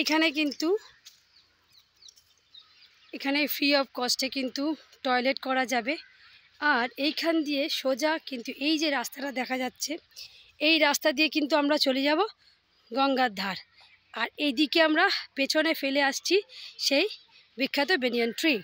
এখানে কিন্তু এখানে ফ্রি অফ কস্টে কিন্তু টয়লেট করা যাবে আর এইখান দিয়ে সোজা কিন্তু এই যে রাস্তাটা দেখা যাচ্ছে এই রাস্তা দিয়ে কিন্তু আমরা চলে যাব গঙ্গার ধার আর এইদিকে আমরা পেছনে ফেলে আসছি সেই বিখ্যাত বেনিয়ন ট্রি